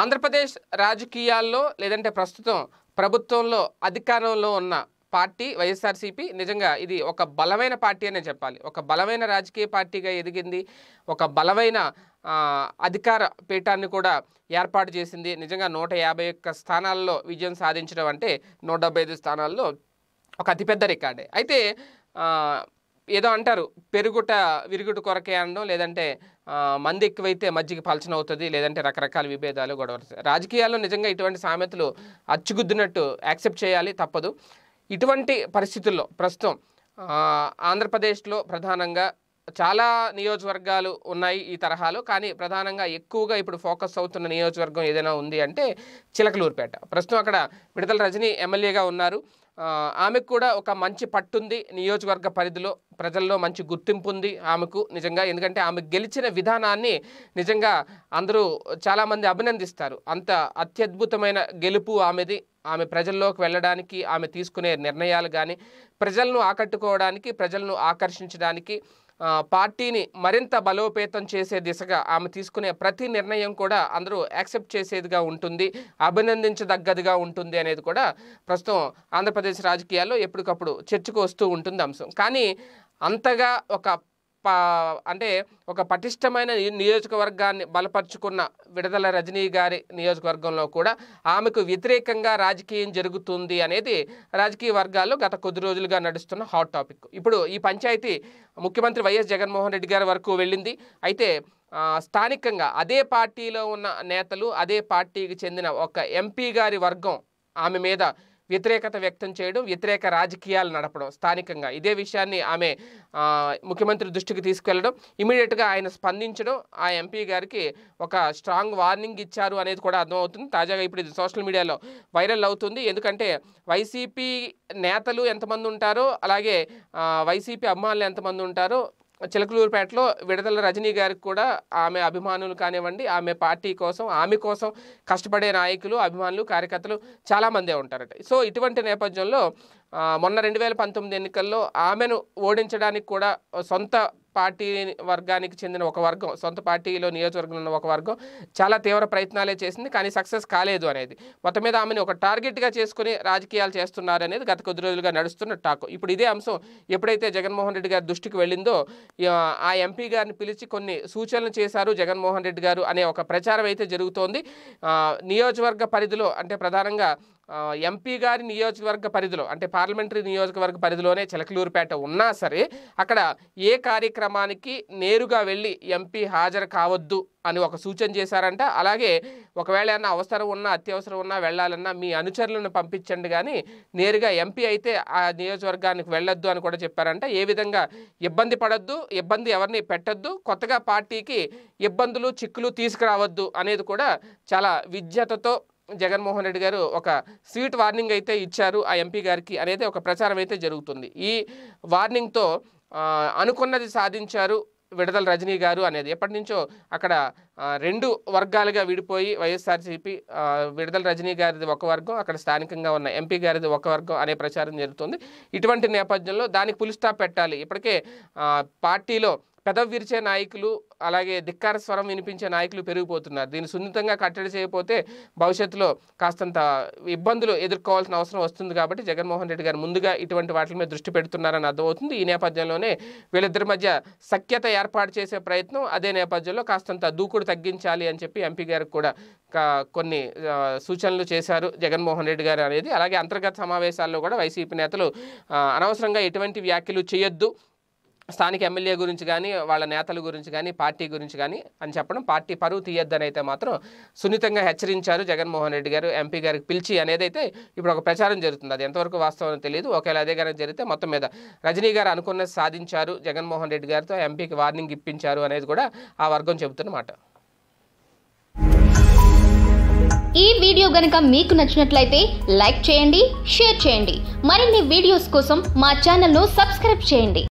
ఆంధ్రప్రదేశ్ రాజకీయాల్లో లేదంటే ప్రస్తుతం ప్రభుత్వంలో అధికారంలో ఉన్న పార్టీ వైఎస్ఆర్సీపీ నిజంగా ఇది ఒక బలమైన పార్టీ అనే చెప్పాలి ఒక బలమైన రాజకీయ పార్టీగా ఎదిగింది ఒక బలమైన అధికార పీఠాన్ని కూడా ఏర్పాటు చేసింది నిజంగా నూట యాభై ఒక్క స్థానాల్లో విజయం సాధించడం అంటే నూట డెబ్బై ఐదు స్థానాల్లో ఒక అతిపెద్ద రికార్డే అయితే ఏదో అంటారు పెరుగుట విరుగుట కొరకే అనడం లేదంటే మంది ఎక్కువైతే మజ్జిగ పలచన అవుతుంది లేదంటే రకరకాల విభేదాలు గొడవలు రాజకీయాల్లో నిజంగా ఇటువంటి సామెతలు అచ్చుగుద్దినట్టు యాక్సెప్ట్ చేయాలి తప్పదు ఇటువంటి పరిస్థితుల్లో ప్రస్తుతం ఆంధ్రప్రదేశ్లో ప్రధానంగా చాలా నియోజకవర్గాలు ఉన్నాయి ఈ తరహాలో కానీ ప్రధానంగా ఎక్కువగా ఇప్పుడు ఫోకస్ అవుతున్న నియోజకవర్గం ఏదైనా ఉంది అంటే చిలకలూరుపేట ప్రస్తుతం అక్కడ విడతల రజనీ ఎమ్మెల్యేగా ఉన్నారు ఆమెకు కూడా ఒక మంచి పట్టుంది నియోజకవర్గ పరిధిలో ప్రజల్లో మంచి గుర్తింపు ఉంది ఆమెకు నిజంగా ఎందుకంటే ఆమె గెలిచిన విధానాన్ని నిజంగా అందరూ చాలామంది అభినందిస్తారు అంత అత్యద్భుతమైన గెలుపు ఆమెది ఆమె ప్రజల్లోకి వెళ్ళడానికి ఆమె తీసుకునే నిర్ణయాలు కానీ ప్రజలను ఆకట్టుకోవడానికి ప్రజలను ఆకర్షించడానికి పార్టీని మరింత బలోపేతం చేసే దిశగా ఆమె తీసుకునే ప్రతి నిర్ణయం కూడా అందరూ యాక్సెప్ట్ చేసేదిగా ఉంటుంది అభినందించదగ్గదిగా ఉంటుంది అనేది కూడా ప్రస్తుతం ఆంధ్రప్రదేశ్ రాజకీయాల్లో ఎప్పటికప్పుడు చర్చకు వస్తూ ఉంటుంది అంశం కానీ అంతగా ఒక అంటే ఒక పటిష్టమైన నియోజకవర్గాన్ని బలపరుచుకున్న విడదల రజనీ గారి నియోజకవర్గంలో కూడా ఆమెకు వ్యతిరేకంగా రాజకీయం జరుగుతుంది అనేది రాజకీయ వర్గాల్లో గత కొద్ది రోజులుగా నడుస్తున్న హాట్ టాపిక్ ఇప్పుడు ఈ పంచాయతీ ముఖ్యమంత్రి వైఎస్ జగన్మోహన్ రెడ్డి గారి వరకు వెళ్ళింది అయితే స్థానికంగా అదే పార్టీలో ఉన్న నేతలు అదే పార్టీకి చెందిన ఒక ఎంపీ గారి వర్గం ఆమె మీద వ్యతిరేకత వ్యక్తం చేయడం వ్యతిరేక రాజకీయాలు నడపడం స్థానికంగా ఇదే విషయాన్ని ఆమె ముఖ్యమంత్రి దృష్టికి తీసుకెళ్లడం ఇమీడియట్గా ఆయన స్పందించడం ఆ ఎంపీ గారికి ఒక స్ట్రాంగ్ వార్నింగ్ ఇచ్చారు అనేది కూడా అర్థమవుతుంది తాజాగా ఇప్పుడు ఇది సోషల్ మీడియాలో వైరల్ అవుతుంది ఎందుకంటే వైసీపీ నేతలు ఎంతమంది ఉంటారో అలాగే వైసీపీ అభిమానులు ఎంతమంది ఉంటారో చిలకలూరుపేటలో విడదల రజనీ గారికి కూడా ఆమె అభిమానులు కానివ్వండి ఆమె పార్టీ కోసం ఆమె కోసం కష్టపడే నాయకులు అభిమానులు కార్యకర్తలు చాలామందే ఉంటారట సో ఇటువంటి నేపథ్యంలో మొన్న రెండు వేల పంతొమ్మిది ఎన్నికల్లో ఆమెను ఓడించడానికి కూడా సొంత పార్టీ వర్గానికి చెందిన ఒక వర్గం సొంత పార్టీలో నియోజకవర్గంలో ఉన్న ఒక వర్గం చాలా తీవ్ర ప్రయత్నాలే చేసింది కానీ సక్సెస్ కాలేదు అనేది మొత్తం మీద ఆమెను ఒక టార్గెట్గా చేసుకుని రాజకీయాలు చేస్తున్నారనేది గత కొద్ది రోజులుగా నడుస్తున్న టాక్ ఇప్పుడు ఇదే అంశం ఎప్పుడైతే జగన్మోహన్ రెడ్డి గారి దృష్టికి వెళ్ళిందో ఆ ఎంపీ గారిని పిలిచి కొన్ని సూచనలు చేశారు జగన్మోహన్ రెడ్డి గారు అనే ఒక ప్రచారం అయితే జరుగుతోంది నియోజకవర్గ పరిధిలో అంటే ప్రధానంగా ఎంపీ గారి నియోజకవర్గ పరిధిలో అంటే పార్లమెంటరీ నియోజకవర్గ పరిధిలోనే చిలకలూరుపేట ఉన్నా సరే అక్కడ ఏ కార్యక్రమం కార్యక్రమానికి నేరుగా వెళ్ళి ఎంపీ హాజరు కావద్దు అని ఒక సూచన చేశారంట అలాగే ఒకవేళ ఏమన్నా అవసరం ఉన్నా అత్యవసరం ఉన్నా వెళ్ళాలన్నా మీ అనుచరులను పంపించండి కానీ నేరుగా ఎంపీ అయితే ఆ నియోజకవర్గానికి వెళ్ళొద్దు అని కూడా చెప్పారంట ఏ విధంగా ఇబ్బంది పడద్దు ఇబ్బంది ఎవరిని పెట్టద్దు కొత్తగా పార్టీకి ఇబ్బందులు చిక్కులు తీసుకురావద్దు అనేది కూడా చాలా విజ్ఞతతో జగన్మోహన్ రెడ్డి గారు ఒక స్వీట్ వార్నింగ్ అయితే ఇచ్చారు ఆ ఎంపీ గారికి అనేది ఒక ప్రచారం అయితే జరుగుతుంది ఈ వార్నింగ్తో అనుకున్నది సాధించారు విడదల రజనీ గారు అనేది ఎప్పటి నుంచో అక్కడ రెండు వర్గాలుగా విడిపోయి వైఎస్ఆర్సీపీ విడదల రజనీ గారిది ఒక వర్గం అక్కడ స్థానికంగా ఉన్న ఎంపీ గారిది ఒక వర్గం అనే ప్రచారం జరుగుతుంది ఇటువంటి నేపథ్యంలో దానికి పులిస్టాప్ పెట్టాలి ఇప్పటికే పార్టీలో పెదవి విరిచే నాయకులు అలాగే ధిక్కార స్వరం వినిపించే నాయకులు పెరిగిపోతున్నారు దీన్ని సున్నితంగా కట్టడి చేయకపోతే భవిష్యత్తులో కాస్తంత ఇబ్బందులు ఎదుర్కోవాల్సిన అవసరం వస్తుంది కాబట్టి జగన్మోహన్ రెడ్డి గారు ముందుగా ఇటువంటి వాటి మీద దృష్టి పెడుతున్నారని అర్థమవుతుంది ఈ నేపథ్యంలోనే వీళ్ళిద్దరి మధ్య సఖ్యత ఏర్పాటు చేసే ప్రయత్నం అదే నేపథ్యంలో కాస్తంత దూకుడు తగ్గించాలి అని చెప్పి ఎంపీ గారికి కూడా కొన్ని సూచనలు చేశారు జగన్మోహన్ రెడ్డి గారు అనేది అలాగే అంతర్గత సమావేశాల్లో కూడా వైసీపీ నేతలు అనవసరంగా ఎటువంటి వ్యాఖ్యలు చేయొద్దు స్థానిక ఎమ్మెల్యే గురించి కానీ వాళ్ళ నేతల గురించి కానీ పార్టీ గురించి కానీ అని చెప్పడం పార్టీ పరువు తీయొద్దని అయితే మాత్రం సున్నితంగా హెచ్చరించారు జగన్మోహన్ రెడ్డి గారు ఎంపీ గారికి పిలిచి అనేదైతే ఇప్పుడు ఒక ప్రచారం జరుగుతుంది అది ఎంతవరకు వాస్తవం తెలియదు ఒకవేళ అదే కనుక జరిగితే మొత్తం మీద రజనీ గారు అనుకున్న సాధించారు జగన్మోహన్ రెడ్డి గారితో ఎంపీకి వార్నింగ్ ఇప్పించారు అనేది కూడా ఆ వర్గం చెబుతున్నమాట ఈ వీడియో గనుక మీకు నచ్చినట్లయితే లైక్ చేయండి షేర్ చేయండి మరిన్ని వీడియోస్ కోసం మా ఛానల్ను సబ్స్క్రైబ్ చేయండి